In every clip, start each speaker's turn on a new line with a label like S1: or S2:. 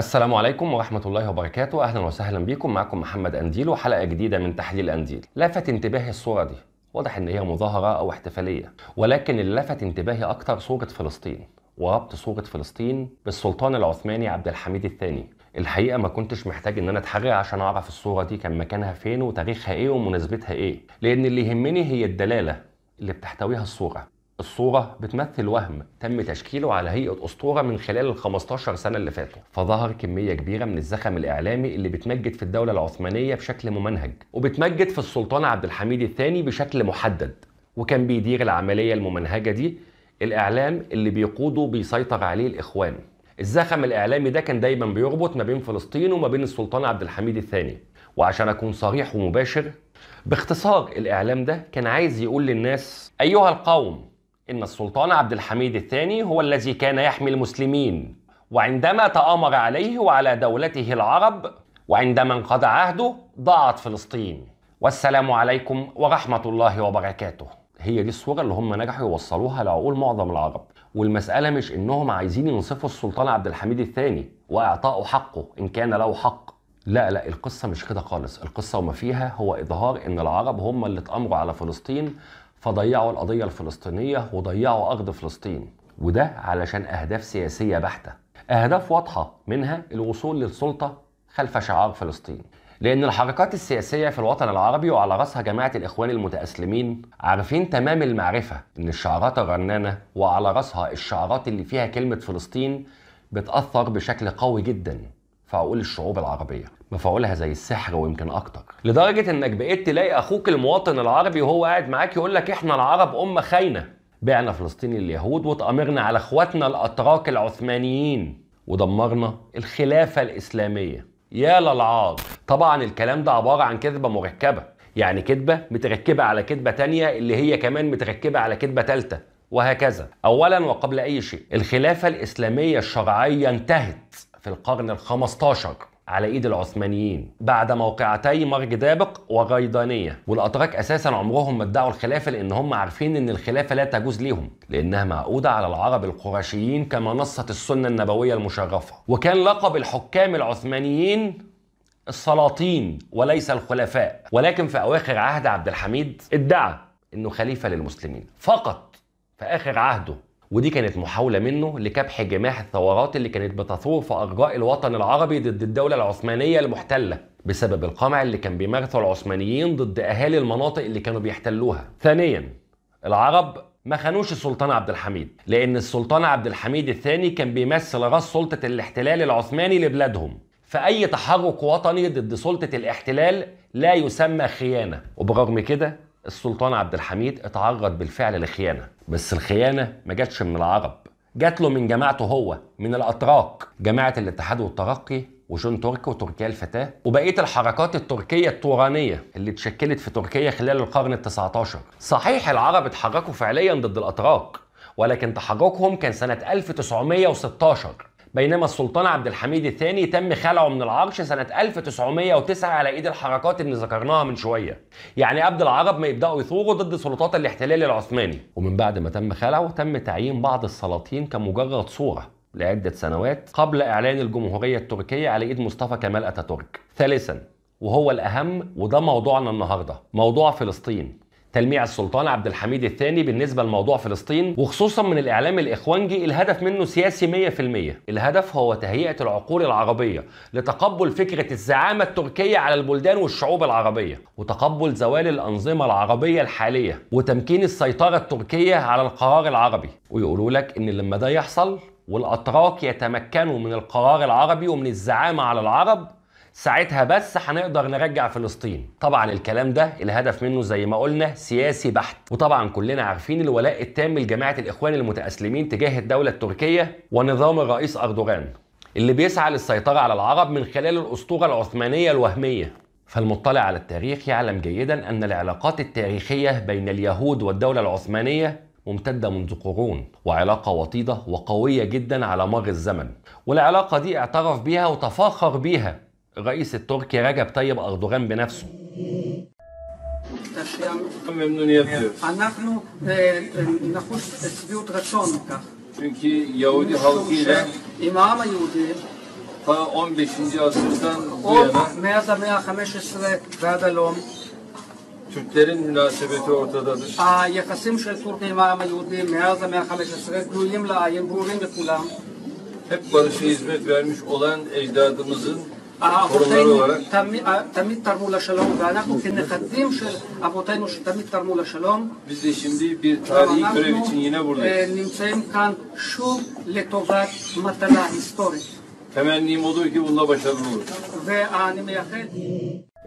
S1: السلام عليكم ورحمة الله وبركاته أهلا وسهلا بكم معكم محمد أنديل وحلقة جديدة من تحليل أنديل لفت انتباهي الصورة دي واضح إن هي مظاهرة أو احتفالية ولكن اللي لفت انتباهي أكتر صورة فلسطين وربط صورة فلسطين بالسلطان العثماني عبد الحميد الثاني الحقيقه ما كنتش محتاج ان انا اتحرق عشان اعرف الصوره دي كان مكانها فين وتاريخها ايه ومناسبتها ايه لان اللي يهمني هي الدلاله اللي بتحتويها الصوره الصورة بتمثل وهم تم تشكيله على هيئة أسطورة من خلال ال 15 سنة اللي فاتوا فظهر كمية كبيرة من الزخم الإعلامي اللي بتمجد في الدولة العثمانية بشكل ممنهج وبتمجد في السلطان عبد الحميد الثاني بشكل محدد وكان بيدير العملية الممنهجة دي الإعلام اللي بيقوده بيسيطر عليه الإخوان الزخم الإعلامي ده كان دايما بيربط ما بين فلسطين وما بين السلطان عبد الحميد الثاني وعشان أكون صريح ومباشر باختصار الإعلام ده كان عايز يقول للناس أيها القوم إن السلطان عبد الحميد الثاني هو الذي كان يحمي المسلمين وعندما تآمر عليه وعلى دولته العرب وعندما انقضى عهده ضاعت فلسطين والسلام عليكم ورحمة الله وبركاته هي دي الصورة اللي هم نجحوا يوصلوها لعقول معظم العرب والمسألة مش إنهم عايزين ينصفوا السلطان عبد الحميد الثاني وإعطائه حقه إن كان له حق لا لا القصة مش كده خالص القصة وما فيها هو إظهار إن العرب هم اللي تأمروا على فلسطين فضيعوا القضيه الفلسطينيه وضيعوا اخذ فلسطين وده علشان اهداف سياسيه بحته اهداف واضحه منها الوصول للسلطه خلف شعار فلسطين لأن الحركات السياسية في الوطن العربي وعلى رأسها جماعة الإخوان المتأسلمين عارفين تمام المعرفة إن الشعارات الرنانة وعلى رأسها الشعارات اللي فيها كلمة فلسطين بتأثر بشكل قوي جدا في عقول الشعوب العربية مفعولها زي السحر ويمكن اكتر لدرجه انك بقيت تلاقي اخوك المواطن العربي وهو قاعد معاك يقول لك احنا العرب امه خاينه بعنا فلسطين لليهود وتامرنا على اخواتنا الاتراك العثمانيين ودمرنا الخلافه الاسلاميه يا للعار طبعا الكلام ده عباره عن كذبه مركبه يعني كذبه متركبه على كذبه تانية اللي هي كمان متركبه على كذبه ثالثه وهكذا اولا وقبل اي شيء الخلافه الاسلاميه الشرعيه انتهت في القرن ال 15 على ايد العثمانيين بعد موقعتي مرج دابق وغيضانيه والاتراك اساسا عمرهم ما ادعوا الخلافه لان هم عارفين ان الخلافه لا تجوز ليهم لانها معقوده على العرب القرشيين كما نصت السنه النبويه المشرفه وكان لقب الحكام العثمانيين السلاطين وليس الخلفاء ولكن في اواخر عهد عبد الحميد ادعى انه خليفه للمسلمين فقط في اخر عهده ودي كانت محاولة منه لكبح جماح الثورات اللي كانت بتثور في أرجاء الوطن العربي ضد الدولة العثمانية المحتلة بسبب القمع اللي كان بيمارسه العثمانيين ضد أهالي المناطق اللي كانوا بيحتلوها ثانيا العرب ما خانوش السلطان عبد الحميد لأن السلطان عبد الحميد الثاني كان بيمثل رأس سلطة الاحتلال العثماني لبلادهم فأي تحرك وطني ضد سلطة الاحتلال لا يسمى خيانة وبرغم كده السلطان عبد الحميد اتعرض بالفعل لخيانة بس الخيانة ما جاتش من العرب جات له من جماعته هو من الأتراك جماعة الاتحاد والترقي وجون تركي وتركيا الفتاة وبقية الحركات التركية التورانية اللي اتشكلت في تركيا خلال القرن 19 صحيح العرب اتحركوا فعليا ضد الأتراك ولكن تحركهم كان سنة 1916 بينما السلطان عبد الحميد الثاني تم خلعه من العرش سنة 1909 على إيد الحركات اللي ذكرناها من شوية يعني قبل العرب ما يبدأوا يثوروا ضد سلطات الاحتلال العثماني ومن بعد ما تم خلعه تم تعيين بعض السلاطين كمجرد صورة لعدة سنوات قبل إعلان الجمهورية التركية على إيد مصطفى كمال أتاتورك ثالثا وهو الأهم وده موضوعنا النهاردة موضوع فلسطين تلميع السلطان عبد الحميد الثاني بالنسبه لموضوع فلسطين وخصوصا من الاعلام الاخوانجي الهدف منه سياسي 100% الهدف هو تهيئه العقول العربيه لتقبل فكره الزعامه التركيه على البلدان والشعوب العربيه وتقبل زوال الانظمه العربيه الحاليه وتمكين السيطره التركيه على القرار العربي ويقولوا لك ان لما ده يحصل والاتراك يتمكنوا من القرار العربي ومن الزعامه على العرب ساعتها بس هنقدر نرجع فلسطين طبعا الكلام ده الهدف منه زي ما قلنا سياسي بحت وطبعا كلنا عارفين الولاء التام لجماعه الاخوان المتأسلمين تجاه الدوله التركيه ونظام الرئيس اردوغان اللي بيسعى للسيطره على العرب من خلال الاسطوره العثمانيه الوهميه فالمطلع على التاريخ يعلم جيدا ان العلاقات التاريخيه بين اليهود والدوله العثمانيه ممتدة منذ قرون وعلاقة وطيدة وقوية جدا على مر الزمن والعلاقة دي اعترف بيها وتفاخر بيها الرئيس التركي رجب طيب أردوغان بنفسه
S2: אנחנו נחוש שביעות
S1: רצון כך. Çünkü Yahudi halkıyla עם העם היהודי ta 15. asırdan bu yana מאז המאה ה-15 ועד הלום Türklerin münasebeti ortadadır. היחסים של טורקיה עם העם היהודי מאז המאה ה-15 גלויים לעין, ברורים לכולם. Hep barışa hizmet vermiş olan ecdadımızın
S2: האבותינו
S1: תמיד תרמו לשלום, ואנחנו כנכדים של אבותינו שתמיד תרמו לשלום, אנחנו נמצאים כאן שוב לטובת מטלה היסטורית. ואני מייחד...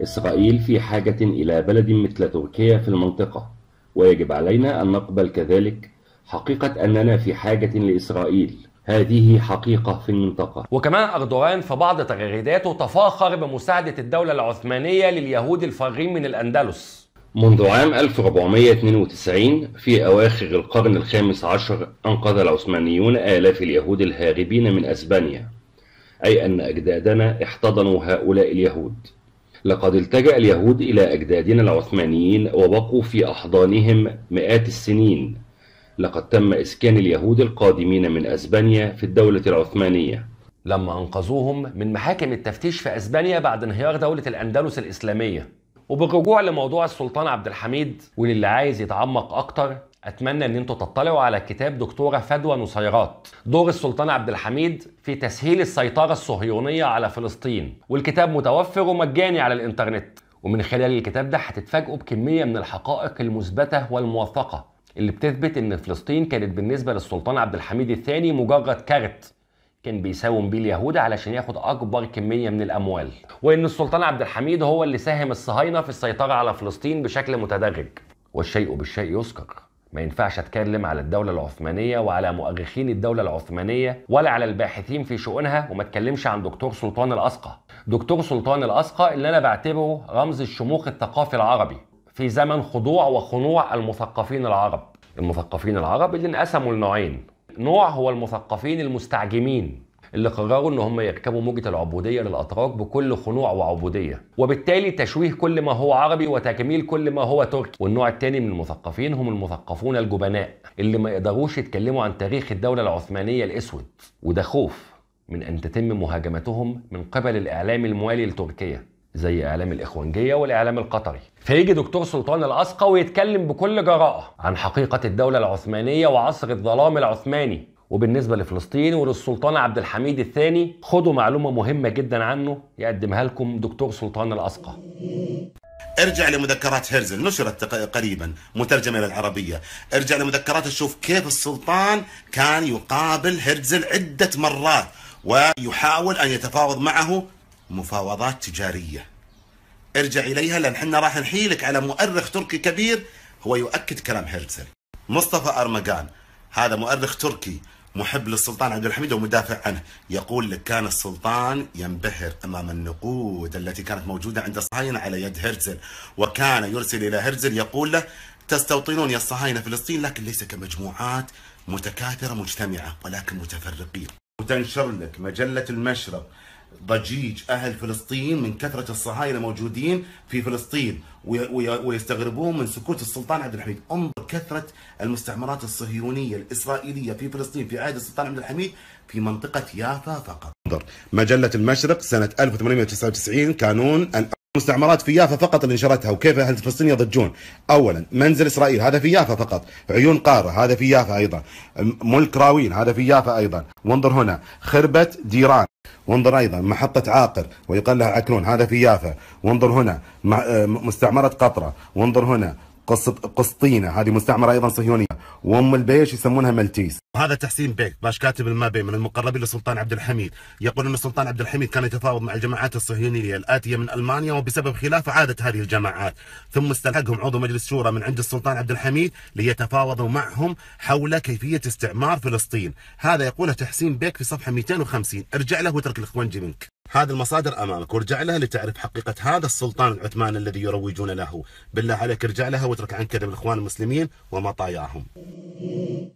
S1: إسرائيل في حاجة إلى بلد مثل تركيا في المنطقة ويجب علينا أن نقبل كذلك حقيقة أننا في حاجة لإسرائيل هذه حقيقة في المنطقة وكمان أردوغان في بعض تغريداته تفاخر بمساعدة الدولة العثمانية لليهود الفارين من الأندلس منذ عام 1492 في أواخر القرن الخامس عشر أنقذ العثمانيون آلاف اليهود الهاربين من أسبانيا أي أن أجدادنا احتضنوا هؤلاء اليهود لقد التجأ اليهود إلى أجدادنا العثمانيين وبقوا في أحضانهم مئات السنين لقد تم إسكان اليهود القادمين من أسبانيا في الدولة العثمانية لما أنقذوهم من محاكم التفتيش في أسبانيا بعد انهيار دولة الأندلس الإسلامية وبالرجوع لموضوع السلطان عبد الحميد وللي عايز يتعمق أكتر أتمنى إن أنتم تطلعوا على كتاب دكتورة فدوى نصيرات دور السلطان عبد الحميد في تسهيل السيطرة الصهيونية على فلسطين والكتاب متوفر ومجاني على الإنترنت ومن خلال الكتاب ده هتتفاجئوا بكمية من الحقائق المثبتة والموثقة اللي بتثبت ان فلسطين كانت بالنسبه للسلطان عبد الحميد الثاني مجرد كارت كان بيساوم بيه اليهود علشان ياخد اكبر كميه من الاموال وان السلطان عبد الحميد هو اللي ساهم الصهاينه في السيطره على فلسطين بشكل متدرج والشيء بالشيء يذكر ما ينفعش اتكلم على الدولة العثمانية وعلى مؤرخين الدولة العثمانية ولا على الباحثين في شؤونها وما اتكلمش عن دكتور سلطان الأسقى دكتور سلطان الأسقى اللي أنا بعتبره رمز الشموخ الثقافي العربي في زمن خضوع وخنوع المثقفين العرب المثقفين العرب اللي انقسموا لنوعين نوع هو المثقفين المستعجمين اللي قرروا ان هم يركبوا موجة العبودية للأتراك بكل خنوع وعبودية وبالتالي تشويه كل ما هو عربي وتجميل كل ما هو تركي والنوع الثاني من المثقفين هم المثقفون الجبناء اللي ما يقدروش يتكلموا عن تاريخ الدولة العثمانية الأسود وده خوف من أن تتم مهاجمتهم من قبل الإعلام الموالي لتركيا زي اعلام الاخوانجيه والاعلام القطري فيجي دكتور سلطان الاسقى ويتكلم بكل جراءه عن حقيقه الدوله العثمانيه وعصر الظلام العثماني وبالنسبه لفلسطين وللسلطان عبد الحميد الثاني خدوا معلومه مهمه
S2: جدا عنه يقدمها لكم دكتور سلطان الاسقى ارجع لمذكرات هرزل نشرت قريبا مترجمه الى العربيه ارجع لمذكرات شوف كيف السلطان كان يقابل هرزل عده مرات ويحاول ان يتفاوض معه مفاوضات تجارية ارجع إليها لأن حنا راح نحيلك على مؤرخ تركي كبير هو يؤكد كلام هرتزل مصطفى أرمقان هذا مؤرخ تركي محب للسلطان عبد الحميد ومدافع عنه يقول لك كان السلطان ينبهر أمام النقود التي كانت موجودة عند الصهاينة على يد هرتزل وكان يرسل إلى هرتزل يقول له تستوطنون يا الصهاينة فلسطين لكن ليس كمجموعات متكاثرة مجتمعة ولكن متفرقين وتنشر لك مجلة المشرق ضجيج اهل فلسطين من كثره الصهاينه موجودين في فلسطين ويستغربون من سكوت السلطان عبد الحميد، انظر كثره المستعمرات الصهيونيه الاسرائيليه في فلسطين في عهد السلطان عبد الحميد في منطقه يافا فقط. انظر مجله المشرق سنه 1899 كانون المستعمرات في يافا فقط اللي نشرتها وكيف اهل فلسطين يضجون اولا منزل اسرائيل هذا في يافا فقط عيون قاره هذا في يافا ايضا ملك راوين هذا في يافا ايضا وانظر هنا خربه ديران وانظر ايضا محطه عاقر ويقال لها عكرون هذا في يافا وانظر هنا آه، مستعمره قطره وانظر هنا قسطينه هذه مستعمره ايضا صهيونيه وام البيش يسمونها ملتيس هذا تحسين بيك باش كاتب المابي من المقربين للسلطان عبد الحميد يقول ان السلطان عبد الحميد كان يتفاوض مع الجماعات الصهيونيه الاتيه من المانيا وبسبب خلافه عادت هذه الجماعات ثم استلحقهم عضو مجلس شورى من عند السلطان عبد الحميد ليتفاوضوا معهم حول كيفيه استعمار فلسطين هذا يقوله تحسين بيك في صفحه 250 ارجع له واترك الإخوان منك هذه المصادر امامك وارجع لها لتعرف حقيقه هذا السلطان العثماني الذي يروجون له، بالله عليك ارجع لها واترك عن كذب الاخوان المسلمين ومطاياهم.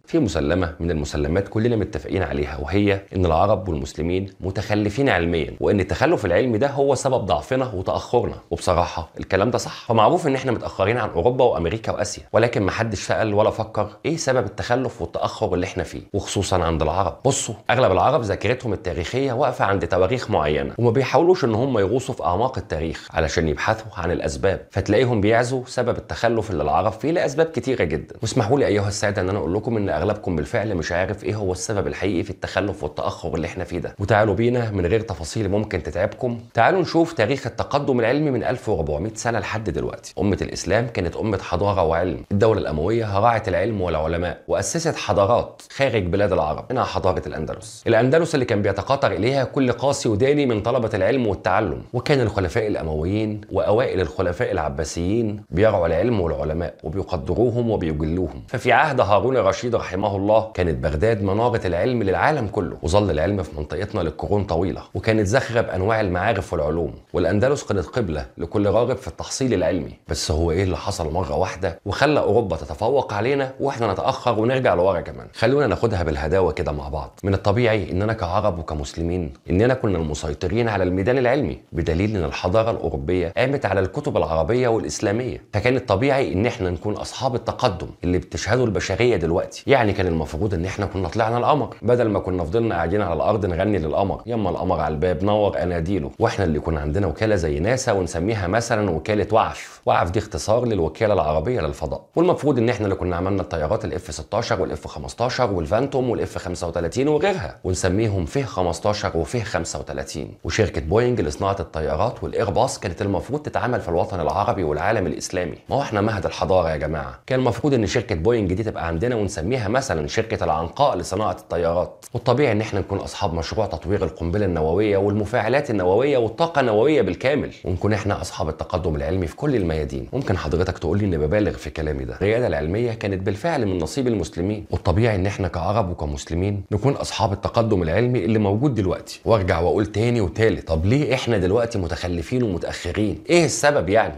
S1: في مسلمه من المسلمات كلنا متفقين عليها وهي ان العرب والمسلمين متخلفين علميا وان التخلف العلمي ده هو سبب ضعفنا وتاخرنا وبصراحه الكلام ده صح فمعروف ان احنا متاخرين عن اوروبا وامريكا واسيا ولكن محدش سال ولا فكر ايه سبب التخلف والتاخر اللي احنا فيه وخصوصا عند العرب بصوا اغلب العرب ذاكرتهم التاريخيه واقفه عند تواريخ معينه معينه وما بيحاولوش ان هم يغوصوا في اعماق التاريخ علشان يبحثوا عن الاسباب فتلاقيهم بيعزوا سبب التخلف اللي العرب فيه لاسباب كتيره جدا واسمحوا لي ايها الساده ان انا اقول لكم ان اغلبكم بالفعل مش عارف ايه هو السبب الحقيقي في التخلف والتاخر اللي احنا فيه ده وتعالوا بينا من غير تفاصيل ممكن تتعبكم تعالوا نشوف تاريخ التقدم العلمي من 1400 سنه لحد دلوقتي امه الاسلام كانت امه حضاره وعلم الدوله الامويه راعت العلم والعلماء واسست حضارات خارج بلاد العرب منها حضاره الاندلس الاندلس اللي كان بيتقاطر اليها كل قاسي وداني من طلبة العلم والتعلم وكان الخلفاء الأمويين وأوائل الخلفاء العباسيين بيرعوا العلم والعلماء وبيقدروهم وبيجلوهم ففي عهد هارون الرشيد رحمه الله كانت بغداد منارة العلم للعالم كله وظل العلم في منطقتنا للقرون طويلة وكانت زخرة بأنواع المعارف والعلوم والأندلس كانت قبلة لكل راغب في التحصيل العلمي بس هو إيه اللي حصل مرة واحدة وخلى أوروبا تتفوق علينا وإحنا نتأخر ونرجع لورا كمان خلونا ناخدها بالهداوة كده مع بعض من الطبيعي إننا كعرب وكمسلمين إننا كنا المسيطرين المتنطرين على الميدان العلمي بدليل ان الحضاره الاوروبيه قامت على الكتب العربيه والاسلاميه فكان الطبيعي ان احنا نكون اصحاب التقدم اللي بتشهده البشريه دلوقتي يعني كان المفروض ان احنا كنا طلعنا القمر بدل ما كنا فضلنا قاعدين على الارض نغني للقمر يما القمر على الباب نور اناديله واحنا اللي يكون عندنا وكاله زي ناسا ونسميها مثلا وكاله وعف وعف دي اختصار للوكاله العربيه للفضاء والمفروض ان احنا اللي كنا عملنا الطيارات الاف 16 والاف 15 والفانتوم والاف 35 وغيرها ونسميهم فيه 15 وفيه 35 الصين وشركه بوينج لصناعه الطيارات والايرباص كانت المفروض تتعامل في الوطن العربي والعالم الاسلامي ما هو احنا مهد الحضاره يا جماعه كان المفروض ان شركه بوينج دي تبقى عندنا ونسميها مثلا شركه العنقاء لصناعه الطيارات والطبيعي ان احنا نكون اصحاب مشروع تطوير القنبله النوويه والمفاعلات النوويه والطاقه النوويه بالكامل ونكون احنا اصحاب التقدم العلمي في كل الميادين ممكن حضرتك تقول لي اني ببالغ في كلامي ده الرياده العلميه كانت بالفعل من نصيب المسلمين والطبيعي ان احنا كعرب وكمسلمين نكون اصحاب التقدم العلمي اللي موجود دلوقتي وارجع واقول تاني وتاني وتالت طب ليه احنا دلوقتي متخلفين ومتاخرين ايه السبب يعني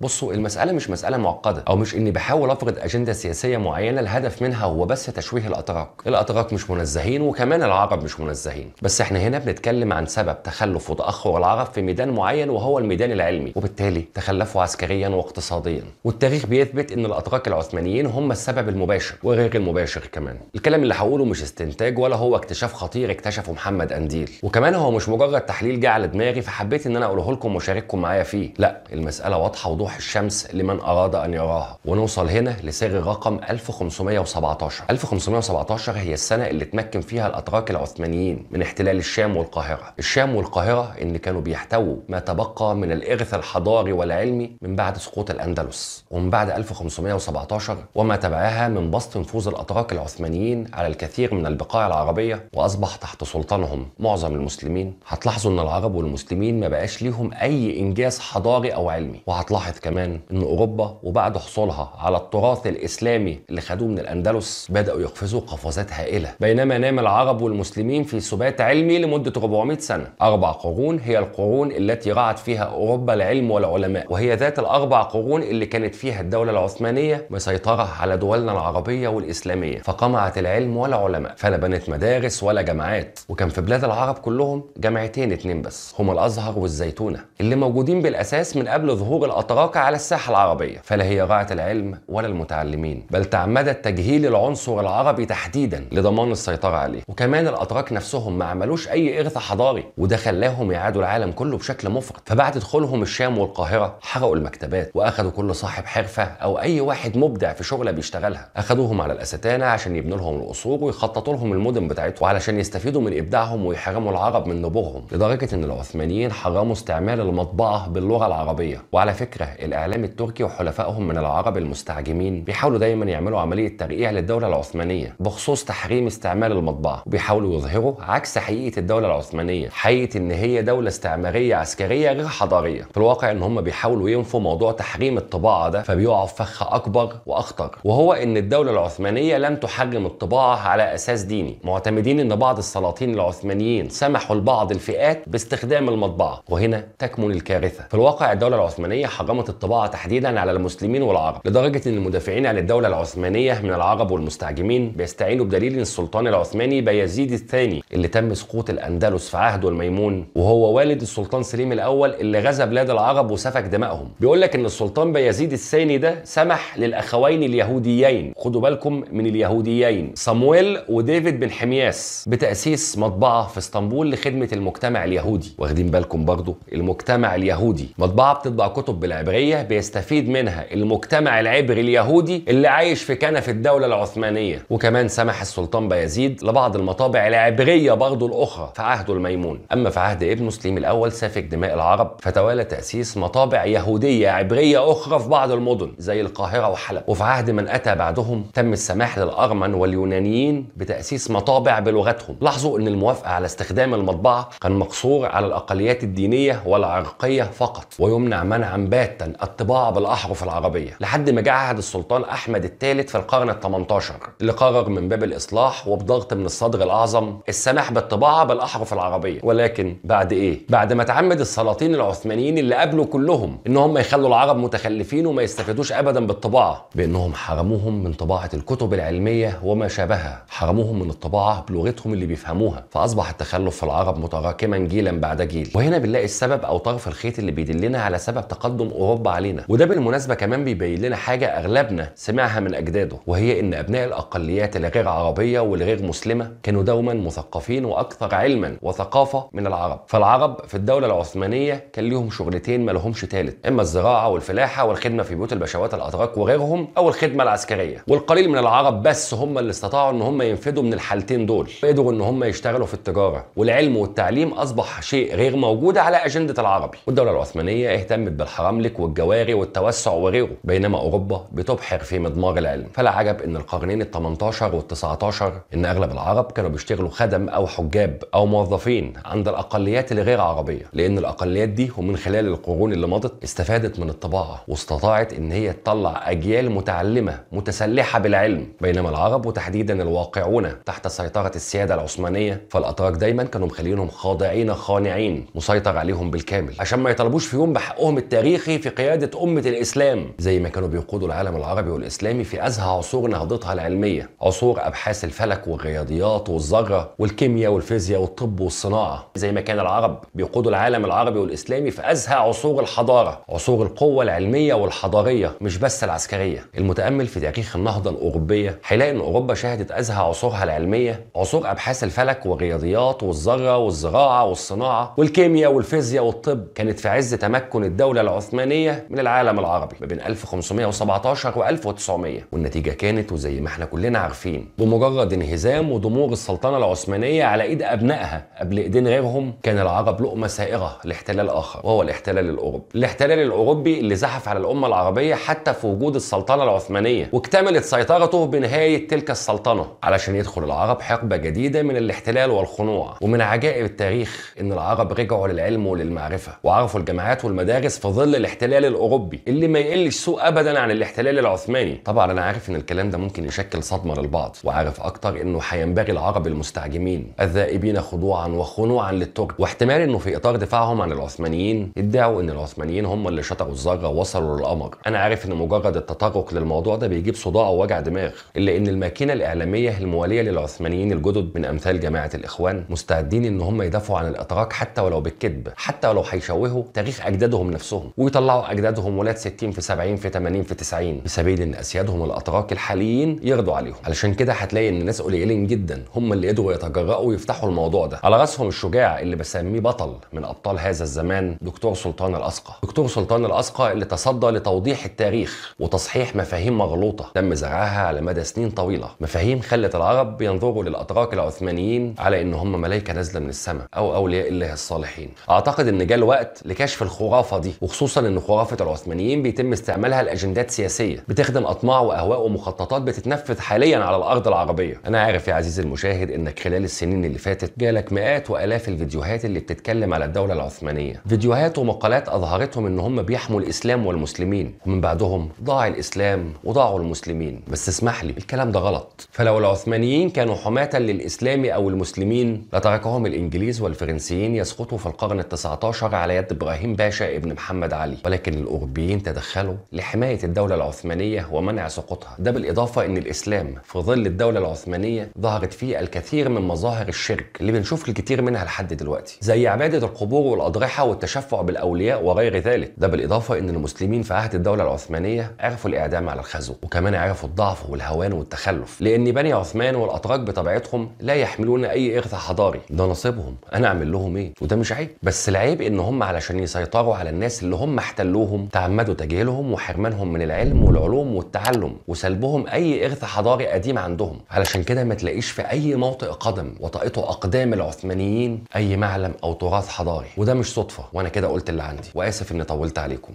S1: بصوا المساله مش مساله معقده او مش اني بحاول افرض اجنده سياسيه معينه الهدف منها هو بس تشويه الاتراك الاتراك مش منزهين وكمان العرب مش منزهين بس احنا هنا بنتكلم عن سبب تخلف وتاخر العرب في ميدان معين وهو الميدان العلمي وبالتالي تخلفوا عسكريا واقتصاديا والتاريخ بيثبت ان الاتراك العثمانيين هم السبب المباشر وغير المباشر كمان الكلام اللي هقوله مش استنتاج ولا هو اكتشاف خطير اكتشفه محمد انديل وكمان هو مش مجرد ولا التحليل جه على دماغي فحبيت ان انا اقوله لكم واشارككم معايا فيه لا المساله واضحه وضوح الشمس لمن اراد ان يراها ونوصل هنا لسر رقم 1517 1517 هي السنه اللي تمكن فيها الاتراك العثمانيين من احتلال الشام والقاهره الشام والقاهره اللي كانوا بيحتووا ما تبقى من الارث الحضاري والعلمي من بعد سقوط الاندلس ومن بعد 1517 وما تبعها من بسط نفوذ الاتراك العثمانيين على الكثير من البقاع العربيه واصبح تحت سلطانهم معظم المسلمين هتلاحظوا ان العرب والمسلمين ما بقاش ليهم اي انجاز حضاري او علمي وهتلاحظ كمان ان اوروبا وبعد حصولها على التراث الاسلامي اللي خدوه من الاندلس بداوا يقفزوا قفزات هائله بينما نام العرب والمسلمين في سبات علمي لمده 400 سنه اربع قرون هي القرون التي رعت فيها اوروبا العلم والعلماء وهي ذات الاربع قرون اللي كانت فيها الدوله العثمانيه مسيطره على دولنا العربيه والاسلاميه فقمعت العلم والعلماء فلا بنت مدارس ولا جامعات وكان في بلاد العرب كلهم جامعتين حاجتين اتنين بس هما الازهر والزيتونه اللي موجودين بالاساس من قبل ظهور الاتراك على الساحه العربيه فلا هي غايه العلم ولا المتعلمين بل تعمدت تجهيل العنصر العربي تحديدا لضمان السيطره عليه وكمان الاتراك نفسهم ما عملوش اي ارث حضاري وده خلاهم يعادوا العالم كله بشكل مفرط فبعد دخولهم الشام والقاهره حرقوا المكتبات واخدوا كل صاحب حرفه او اي واحد مبدع في شغله بيشتغلها اخدوهم على الاستانه عشان يبنوا لهم القصور ويخططوا لهم المدن بتاعتهم وعلشان يستفيدوا من ابداعهم ويحرموا العرب من نبوغهم لغتهم لدرجة ان العثمانيين حرموا استعمال المطبعة باللغة العربية وعلى فكرة الإعلام التركي وحلفائهم من العرب المستعجمين بيحاولوا دايما يعملوا عملية ترقيع للدولة العثمانية بخصوص تحريم استعمال المطبعة وبيحاولوا يظهروا عكس حقيقة الدولة العثمانية حقيقة ان هي دولة استعمارية عسكرية غير حضارية في الواقع ان هم بيحاولوا ينفوا موضوع تحريم الطباعة ده فبيقعوا في فخ أكبر وأخطر وهو ان الدولة العثمانية لم تحرم الطباعة على أساس ديني معتمدين ان بعض السلاطين العثمانيين سمحوا لبعض الفئات باستخدام المطبعه وهنا تكمن الكارثه في الواقع الدوله العثمانيه حرمت الطباعه تحديدا على المسلمين والعرب لدرجه ان المدافعين عن الدوله العثمانيه من العرب والمستعجمين بيستعينوا بدليل السلطان العثماني بايزيد الثاني اللي تم سقوط الاندلس في عهده الميمون وهو والد السلطان سليم الاول اللي غزا بلاد العرب وسفك دمائهم بيقول لك ان السلطان بايزيد الثاني ده سمح للاخوين اليهوديين خدوا بالكم من اليهوديين صامويل وديفيد بن حمياس بتاسيس مطبعه في اسطنبول لخدمه المجتمع المجتمع اليهودي واخدين بالكم برضو المجتمع اليهودي مطبعة بتطبع كتب بالعبرية بيستفيد منها المجتمع العبري اليهودي اللي عايش في كنف الدولة العثمانية وكمان سمح السلطان بايزيد لبعض المطابع العبرية برضو الأخرى في عهده الميمون أما في عهد ابنه سليم الأول سافك دماء العرب فتوالى تأسيس مطابع يهودية عبرية أخرى في بعض المدن زي القاهرة وحلب وفي عهد من أتى بعدهم تم السماح للأرمن واليونانيين بتأسيس مطابع بلغتهم لاحظوا أن الموافقة على استخدام المطبعة كان مقصور على الأقليات الدينية والعرقية فقط ويمنع منعا باتا الطباعة بالأحرف العربية لحد ما جاء عهد السلطان أحمد الثالث في القرن ال 18 اللي قرر من باب الإصلاح وبضغط من الصدر الأعظم السماح بالطباعة بالأحرف العربية ولكن بعد إيه؟ بعد ما تعمد السلاطين العثمانيين اللي قبلوا كلهم إن هم يخلوا العرب متخلفين وما يستفيدوش أبدا بالطباعة بإنهم حرموهم من طباعة الكتب العلمية وما شابهها حرموهم من الطباعة بلغتهم اللي بيفهموها فأصبح التخلف في العرب متراكم متراكما جيلا بعد جيل وهنا بنلاقي السبب او طرف الخيط اللي بيدلنا على سبب تقدم اوروبا علينا وده بالمناسبه كمان بيبين لنا حاجه اغلبنا سمعها من اجداده وهي ان ابناء الاقليات الغير عربيه والغير مسلمه كانوا دوما مثقفين واكثر علما وثقافه من العرب فالعرب في الدوله العثمانيه كان ليهم شغلتين ما لهمش ثالث اما الزراعه والفلاحه والخدمه في بيوت البشوات الاتراك وغيرهم او الخدمه العسكريه والقليل من العرب بس هم اللي استطاعوا ان هم ينفذوا من الحالتين دول قدروا ان هم يشتغلوا في التجاره والعلم والتعليم التعليم أصبح شيء غير موجود على أجندة العربي والدولة العثمانية اهتمت بالحراملك والجواري والتوسع وغيره بينما أوروبا بتبحر في مضمار العلم فلا عجب أن القرنين ال18 وال19 أن أغلب العرب كانوا بيشتغلوا خدم أو حجاب أو موظفين عند الأقليات اللي غير عربية لأن الأقليات دي ومن خلال القرون اللي مضت استفادت من الطباعة واستطاعت أن هي تطلع أجيال متعلمة متسلحة بالعلم بينما العرب وتحديدا الواقعون تحت سيطرة السيادة العثمانية فالأتراك دايما كانوا مخلينهم خاضعين خاضعين خانعين مسيطر عليهم بالكامل عشان ما يطالبوش في يوم بحقهم التاريخي في قيادة أمة الإسلام زي ما كانوا بيقودوا العالم العربي والإسلامي في أزهى عصور نهضتها العلمية عصور أبحاث الفلك والرياضيات والذرة والكيمياء والفيزياء والطب والصناعة زي ما كان العرب بيقودوا العالم العربي والإسلامي في أزهى عصور الحضارة عصور القوة العلمية والحضارية مش بس العسكرية المتأمل في تاريخ النهضة الأوروبية هيلاقي إن أوروبا شهدت أزهى عصورها العلمية عصور أبحاث الفلك والرياضيات والذرة والزراعة الزراعه والصناعه والكيمياء والفيزياء والطب كانت في عز تمكن الدوله العثمانيه من العالم العربي ما بين 1517 و 1900 والنتيجه كانت وزي ما احنا كلنا عارفين بمجرد انهزام ودمور السلطنه العثمانيه على ايد ابنائها قبل ايدين غيرهم كان العرب لقمه سائغة لاحتلال اخر وهو الاحتلال الاوروبي الاحتلال الاوروبي اللي زحف على الامه العربيه حتى في وجود السلطنه العثمانيه واكتملت سيطرته بنهايه تلك السلطنه علشان يدخل العرب حقبه جديده من الاحتلال والخنوع ومن عجائب التاريخ التاريخ ان العرب رجعوا للعلم وللمعرفه وعرفوا الجامعات والمدارس في ظل الاحتلال الاوروبي اللي ما يقلش سوء ابدا عن الاحتلال العثماني طبعا انا عارف ان الكلام ده ممكن يشكل صدمه للبعض وعارف اكتر انه هينبغي العرب المستعجمين الذائبين خضوعا وخنوعا للترك واحتمال انه في اطار دفاعهم عن العثمانيين ادعوا ان العثمانيين هم اللي شطروا الذره ووصلوا للقمر انا عارف ان مجرد التطرق للموضوع ده بيجيب صداع ووجع دماغ الا ان الماكينه الاعلاميه المواليه للعثمانيين الجدد من امثال جماعه الاخوان مستعدين ان هم يدافعوا عن الاتراك حتى ولو بالكذب حتى ولو هيشوهوا تاريخ اجدادهم نفسهم ويطلعوا اجدادهم ولاد 60 في 70 في 80 في 90 بسبيل ان اسيادهم الاتراك الحاليين يرضوا عليهم علشان كده هتلاقي ان ناس قليلين جدا هم اللي قدروا يتجرأوا ويفتحوا الموضوع ده على راسهم الشجاع اللي بسميه بطل من ابطال هذا الزمان دكتور سلطان الاسقى دكتور سلطان الاسقى اللي تصدى لتوضيح التاريخ وتصحيح مفاهيم مغلوطه تم زرعها على مدى سنين طويله مفاهيم خلت العرب ينظروا للاتراك العثمانيين على ان هم ملائكه نازله من السماء او اولياء الله الصالحين اعتقد ان جاء الوقت لكشف الخرافه دي وخصوصا ان خرافه العثمانيين بيتم استعمالها لاجندات سياسيه بتخدم اطماع واهواء ومخططات بتتنفذ حاليا على الارض العربيه انا عارف يا عزيزي المشاهد انك خلال السنين اللي فاتت جالك مئات والاف الفيديوهات اللي بتتكلم على الدوله العثمانيه فيديوهات ومقالات اظهرتهم ان هم بيحموا الاسلام والمسلمين ومن بعدهم ضاع الاسلام وضاعوا المسلمين بس اسمح لي الكلام ده غلط فلو العثمانيين كانوا حماه للاسلام او المسلمين لتركهم الانجليز الإنجليز والفرنسيين يسقطوا في القرن ال19 على يد إبراهيم باشا ابن محمد علي ولكن الأوروبيين تدخلوا لحماية الدولة العثمانية ومنع سقوطها ده بالإضافة إن الإسلام في ظل الدولة العثمانية ظهرت فيه الكثير من مظاهر الشرك اللي بنشوف الكثير منها لحد دلوقتي زي عبادة القبور والأضرحة والتشفع بالأولياء وغير ذلك ده بالإضافة إن المسلمين في عهد الدولة العثمانية عرفوا الإعدام على الخزو وكمان عرفوا الضعف والهوان والتخلف لأن بني عثمان والأتراك بطبيعتهم لا يحملون أي إرث حضاري ده نصيبهم انا اعمل لهم ايه وده مش عيب بس العيب ان هم علشان يسيطروا على الناس اللي هم احتلوهم تعمدوا تجاهلهم وحرمانهم من العلم والعلوم والتعلم وسلبهم اي ارث حضاري قديم عندهم علشان كده ما تلاقيش في اي موطئ قدم وطئته اقدام العثمانيين اي معلم او تراث حضاري وده مش صدفه وانا كده قلت اللي عندي واسف اني طولت عليكم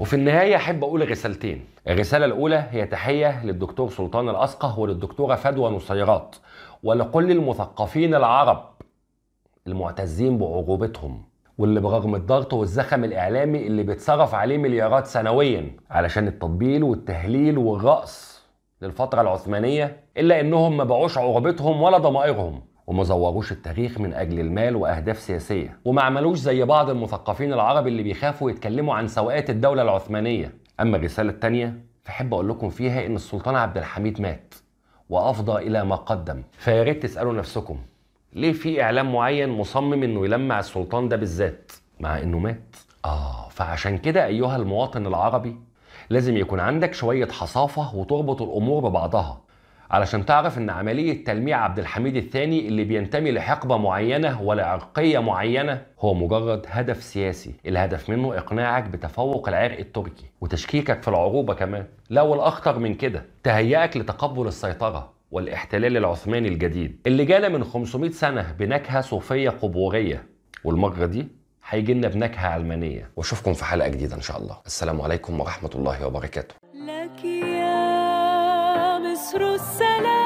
S1: وفي النهايه احب اقول رسالتين الرساله الاولى هي تحيه للدكتور سلطان الاسقه وللدكتوره فدوى نصيرات ولكل المثقفين العرب المعتزين بعجوبتهم واللي برغم الضغط والزخم الإعلامي اللي بيتصرف عليه مليارات سنويا علشان التطبيل والتهليل والرقص للفترة العثمانية إلا إنهم ما باعوش عروبتهم ولا ضمائرهم وما زوروش التاريخ من أجل المال وأهداف سياسية وما عملوش زي بعض المثقفين العرب اللي بيخافوا يتكلموا عن سوءات الدولة العثمانية أما الرسالة التانية فحب أقول لكم فيها إن السلطان عبد الحميد مات وأفضى إلى ما قدم فياريت تسألوا نفسكم ليه في اعلام معين مصمم انه يلمع السلطان ده بالذات مع انه مات اه فعشان كده ايها المواطن العربي لازم يكون عندك شويه حصافه وتربط الامور ببعضها علشان تعرف ان عمليه تلميع عبد الحميد الثاني اللي بينتمي لحقبه معينه ولا عرقيه معينه هو مجرد هدف سياسي الهدف منه اقناعك بتفوق العرق التركي وتشكيكك في العروبه كمان لا والاخطر من كده تهيئك لتقبل السيطره والاحتلال العثماني الجديد اللي جانا من 500 سنة بنكهة صوفية قبورية والمرة دي هيجي لنا بنكهة علمانية واشوفكم في حلقة جديدة ان شاء الله السلام عليكم ورحمة الله وبركاته
S2: لك يا مصر السلام